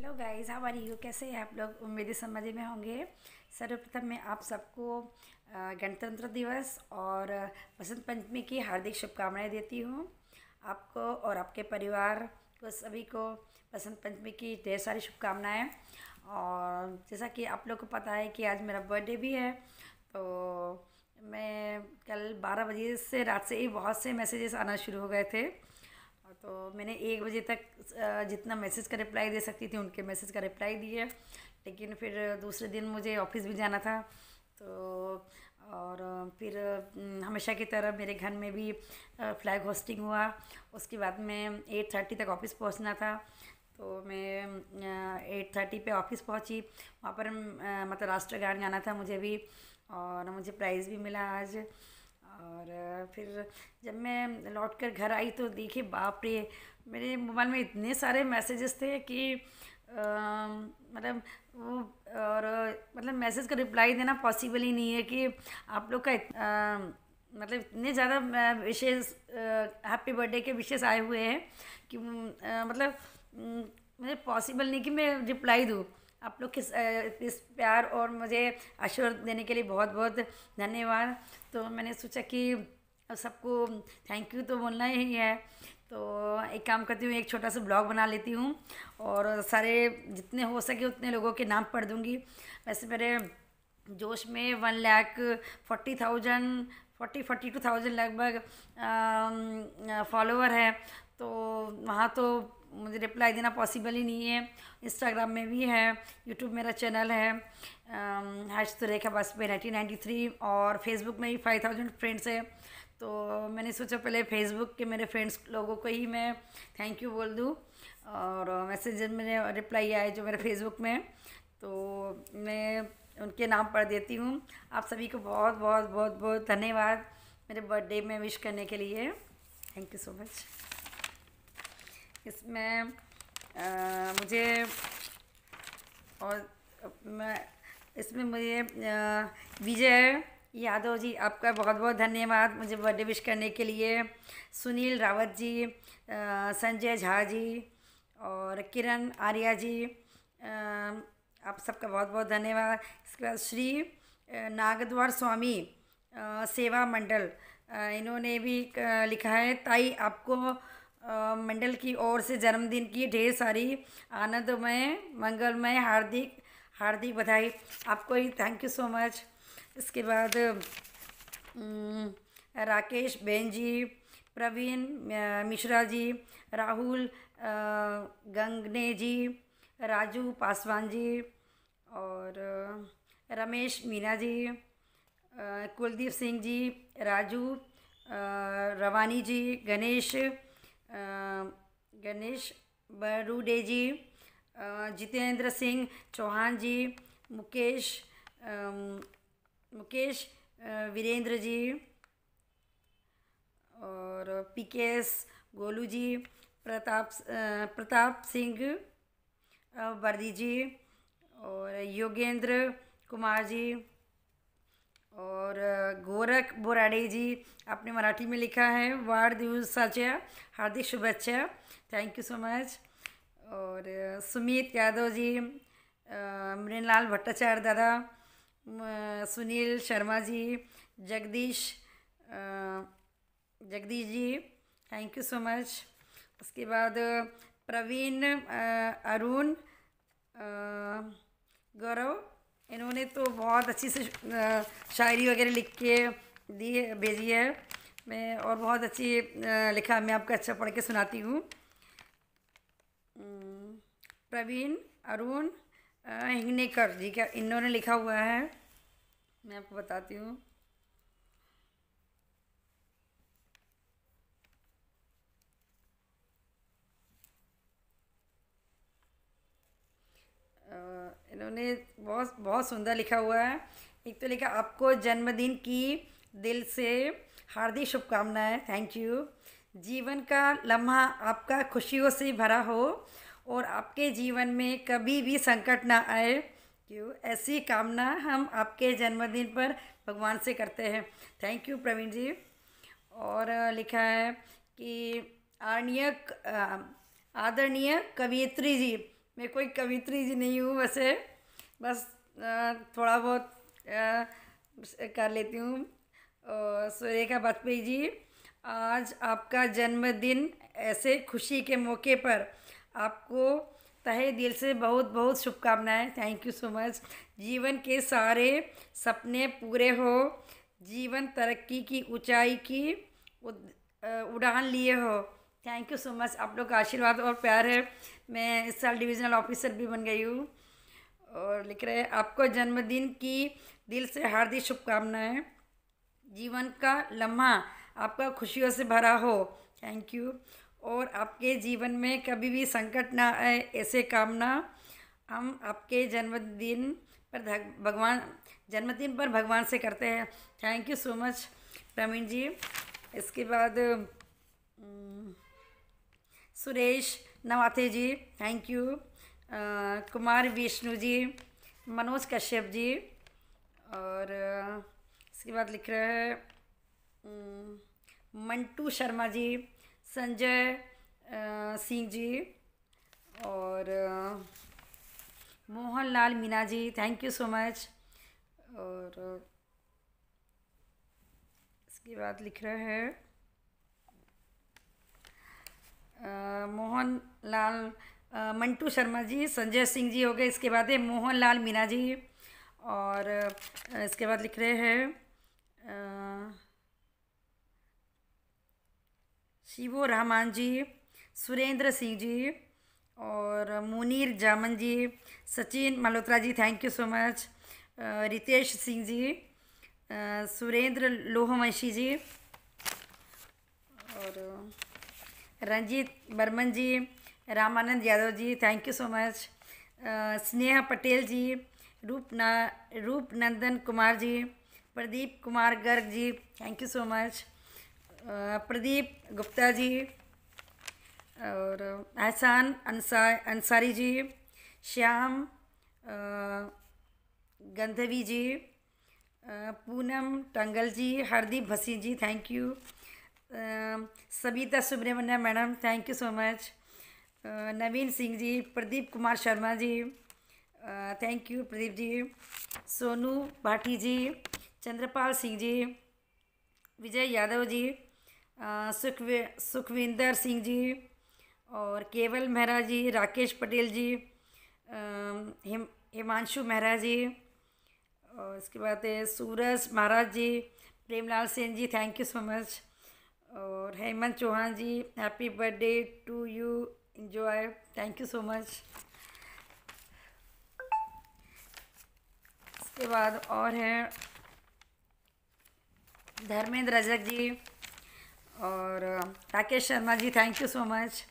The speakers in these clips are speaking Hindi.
hello guys how are you कैसे हैं आप लोग मेरी समझ में होंगे सर्वप्रथम मैं आप सबको गणतंत्र दिवस और बसंत पंचमी की हार्दिक शुभकामनाएं देती हूँ आपको और आपके परिवार को सभी को बसंत पंचमी की ढेर सारी शुभकामनाएं और जैसा कि आप लोग को पता है कि आज मेरा बर्थडे भी है तो मैं कल बारह बजे से रात से ही बहुत से मैसेजेस आना शुरू हो गए थे तो मैंने एक बजे तक जितना मैसेज का रिप्लाई दे सकती थी उनके मैसेज का रिप्लाई दिए लेकिन फिर दूसरे दिन मुझे ऑफिस भी जाना था तो और फिर हमेशा की तरह मेरे घर में भी फ्लैग होस्टिंग हुआ उसके बाद में एट थर्टी तक ऑफिस पहुंचना था तो मैं एट थर्टी पर ऑफिस पहुंची वहाँ पर मतलब राष्ट्रगान गाना था मुझे भी और मुझे प्राइज़ भी मिला आज और फिर जब मैं लौट कर घर आई तो देखे बाप रे मेरे मोबाइल में इतने सारे मैसेजेस थे कि मतलब वो और मतलब मैसेज का रिप्लाई देना पॉसिबल ही नहीं है कि आप लोग का मतलब इतने ज़्यादा विशेष हैप्पी बर्थडे के विशेष आए हुए हैं कि आ, मतलब मुझे पॉसिबल नहीं कि मैं रिप्लाई दूँ आप लोग किस इस प्यार और मुझे आशीर्वाद देने के लिए बहुत बहुत धन्यवाद तो मैंने सोचा कि सबको थैंक यू तो बोलना ही है तो एक काम करती हूँ एक छोटा सा ब्लॉग बना लेती हूँ और सारे जितने हो सके उतने लोगों के नाम पढ़ दूँगी वैसे मेरे जोश में one lakh forty thousand forty forty two thousand लगभग फॉलोअर है तो वहाँ तो मुझे रिप्लाई देना पॉसिबल ही नहीं है इंस्टाग्राम में भी है यूट्यूब मेरा चैनल है हर्ष तो रेखा पे नाइनटीन नाइन्टी थ्री और फेसबुक में ही फाइव थाउजेंड फ्रेंड्स है तो मैंने सोचा पहले फेसबुक के मेरे फ्रेंड्स लोगों को ही मैं थैंक यू बोल दूँ और मैसेजर मेरे रिप्लाई आए जो मेरे फेसबुक में तो मैं उनके नाम पढ़ देती हूँ आप सभी को बहुत बहुत बहुत बहुत धन्यवाद मेरे बर्थडे में विश करने के लिए थैंक यू सो मच इसमें आ, मुझे और मैं इसमें मुझे विजय यादव जी आपका बहुत बहुत धन्यवाद मुझे बर्थडे विश करने के लिए सुनील रावत जी संजय झा जी और किरण आर्या जी आप सबका बहुत बहुत धन्यवाद इसके बाद श्री नागद्वार स्वामी सेवा मंडल इन्होंने भी लिखा है ताई आपको मंडल की ओर से जन्मदिन की ढेर सारी आनंदमय मंगलमय हार्दिक हार्दिक बधाई आपको ही थैंक यू सो मच इसके बाद राकेश बेन जी प्रवीण मिश्रा जी राहुल गंगने जी राजू पासवान जी और रमेश मीना जी कुलदीप सिंह जी राजू रवानी जी गणेश गणेश बरूडे जी जितेंद्र सिंह चौहान जी मुकेश मुकेश वीरेंद्र जी और P K S Golu ji Pratap Pratap Singh Vardi ji और योगेंद्र कुमार जी और गोरख बोराडे जी आपने मराठी में लिखा है साचा हार्दिक शुभेच्छा थैंक यू सो मच और सुमित यादव जी मृणलाल भट्टाचार्य दादा Sunil Sharma ji Jagdish Jagdish ji thank you so much उसके बाद प्रवीण अरुण गौरव इन्होंने तो बहुत अच्छी से शायरी वगैरह लिख के दी है भेजी है मैं और बहुत अच्छी लिखा मैं आपको अच्छा पढ़ के सुनाती हूँ प्रवीण अरुण हिंगनेकर जी का इन्होंने लिखा हुआ है मैं आपको बताती हूँ उन्होंने बहुत बहुत सुंदर लिखा हुआ है एक तो लिखा आपको जन्मदिन की दिल से हार्दिक शुभकामनाएं थैंक यू जीवन का लम्हा आपका खुशियों से भरा हो और आपके जीवन में कभी भी संकट ना आए क्यों ऐसी कामना हम आपके जन्मदिन पर भगवान से करते हैं थैंक यू प्रवीण जी और लिखा है कि आरणीय आदरणीय कवियत्री जी मैं कोई कवित्री जी नहीं हूँ वैसे बस थोड़ा बहुत कर लेती हूँ सुरेखा वाजपेयी जी आज आपका जन्मदिन ऐसे खुशी के मौके पर आपको तहे दिल से बहुत बहुत शुभकामनाएं थैंक यू सो मच जीवन के सारे सपने पूरे हो जीवन तरक्की की ऊंचाई की उड़ान लिए हो थैंक यू सो मच आप लोग का आशीर्वाद और प्यार है मैं इस साल डिविज़नल ऑफिसर भी बन गई हूँ और लिख रहे हैं आपको जन्मदिन की दिल से हार्दिक शुभकामनाएं जीवन का लम्हा आपका खुशियों से भरा हो थैंक यू और आपके जीवन में कभी भी संकट ना आए ऐसे कामना हम आपके जन्मदिन पर भगवान जन्मदिन पर भगवान से करते हैं thank you so much Praveen ji इसके बाद सुरेश नवाते जी थैंक यू कुमार विष्णु जी मनोज कश्यप जी और इसके बाद लिख रहे हैं मंटू शर्मा जी संजय सिंह जी और Mohan Lal Meena ji thank you so much और इसके बाद लिख रहे हैं मोहन लाल मंटू शर्मा जी संजय सिंह जी हो गए इसके बाद है मोहन लाल मीना जी और इसके बाद लिख रहे हैं शिवो रहमान जी सुरेंद्र सिंह जी और Munir Zaman ji Sachin Malhotra ji thank you so much Ritesh Singh ji Surendra Lohvanshi ji और Ranjit Barman ji Ramanand Yadav ji thank you so much Sneha Patel ji Rupna Roop Nandan Kumar ji Pradeep Kumar Garg ji thank you so much Pradeep Gupta ji और एहसान अंसा अंसारी जी Shyam गंधवी ji Poonam Tangal ji Hardeep Bhasi ji thank you Sabita Subramaniam madam thank you so much Naveen Singh ji Pradeep Kumar Sharma ji thank you Pradeep ji Sonu Bhati ji Chandrapal Singh ji विजय यादव जी सुखवे सुखविंदर सिंह जी और केवल मेहरा जी राकेश पटेल जी हिम हिमांशु मेहरा जी और इसके बाद Suraj Maharaj ji Premlal Sen ji thank you so much और Hemant Chauhan ji happy birthday to you enjoy thank you so much इसके बाद और है धर्मेंद्र रजक जी और Rakesh Sharma ji thank you so much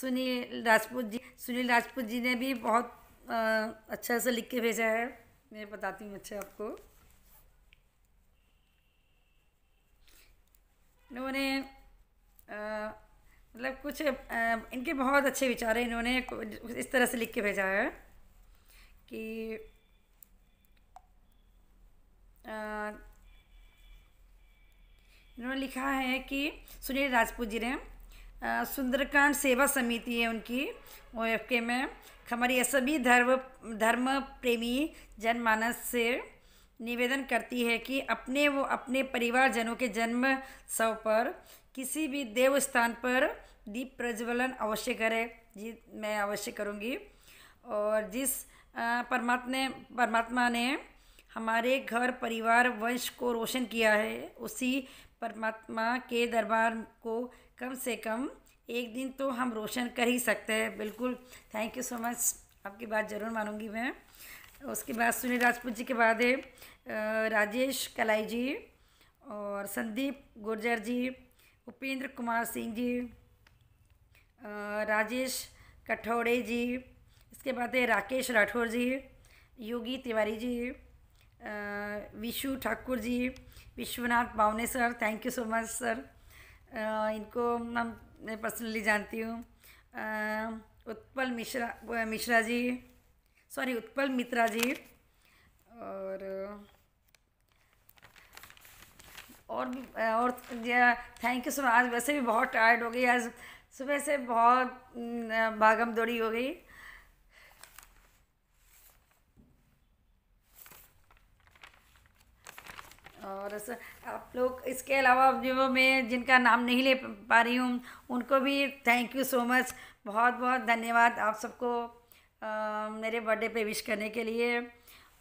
Sunil Rajput ji Sunil Rajput ji ने भी बहुत अच्छा से लिख के भेजा है मैं बताती हूँ अच्छा आपको उन्होंने मतलब कुछ इनके बहुत अच्छे विचार हैं इन्होंने इस तरह से लिख के भेजा है कि इन्होंने लिखा है कि सुनील राजपूत जी ने सुंदरकांड सेवा समिति है उनकी ओ एफ के में हमारी सभी धर्म धर्म प्रेमी जनमानस से निवेदन करती है कि अपने वो अपने परिवारजनों के जन्म सव पर किसी भी देवस्थान पर दीप प्रज्वलन अवश्य करें जी मैं अवश्य करूँगी और जिस परमात्मा परमात्मा ने हमारे घर परिवार वंश को रोशन किया है उसी परमात्मा के दरबार को कम से कम एक दिन तो हम रोशन कर ही सकते हैं बिल्कुल थैंक यू सो मच आपकी बात ज़रूर मानूंगी मैं उसके बाद सुनील राजपूत जी के बाद है राजेश कलाई जी और संदीप गुर्जर जी उपेंद्र कुमार सिंह जी राजेश कठौड़े जी इसके बाद है Rakesh Rathore ji Yogi Tiwari ji Vishu Thakur ji Vishwanath Bawane sir thank you so much sir इनको हम मैं पर्सनली जानती हूँ उत्पल मिश्रा मिश्रा जी सॉरी उत्पल मित्रा जी और और भी और थैंक यू सो मच आज वैसे भी बहुत टायर्ड हो गई आज सुबह से बहुत भागम दौड़ी हो गई और आप लोग इसके अलावा जो मैं जिनका नाम नहीं ले पा रही हूँ उनको भी थैंक यू सो मच बहुत बहुत धन्यवाद आप सबको मेरे बर्थडे पे विश करने के लिए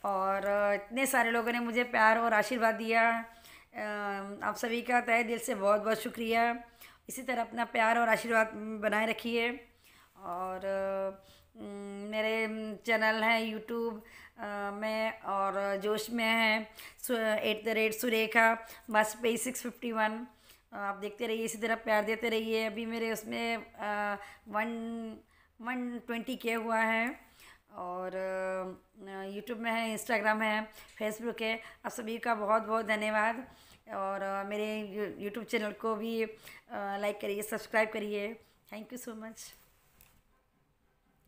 और इतने सारे लोगों ने मुझे प्यार और आशीर्वाद दिया आप सभी का तय दिल से बहुत बहुत शुक्रिया इसी तरह अपना प्यार और आशीर्वाद बनाए रखिए और मेरे चैनल हैं यूट्यूब में और जोश में है एट द रेट सुरेखा बस पे सिक्स फिफ्टी वन आप देखते रहिए इसी तरह प्यार देते रहिए अभी मेरे उसमें वन वन ट्वेंटी के हुआ है और यूट्यूब में है इंस्टाग्राम है फेसबुक है आप सभी का बहुत बहुत धन्यवाद और मेरे यूट्यूब चैनल को भी लाइक करिए सब्सक्राइब करिए थैंक यू सो मच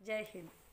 जय हिंद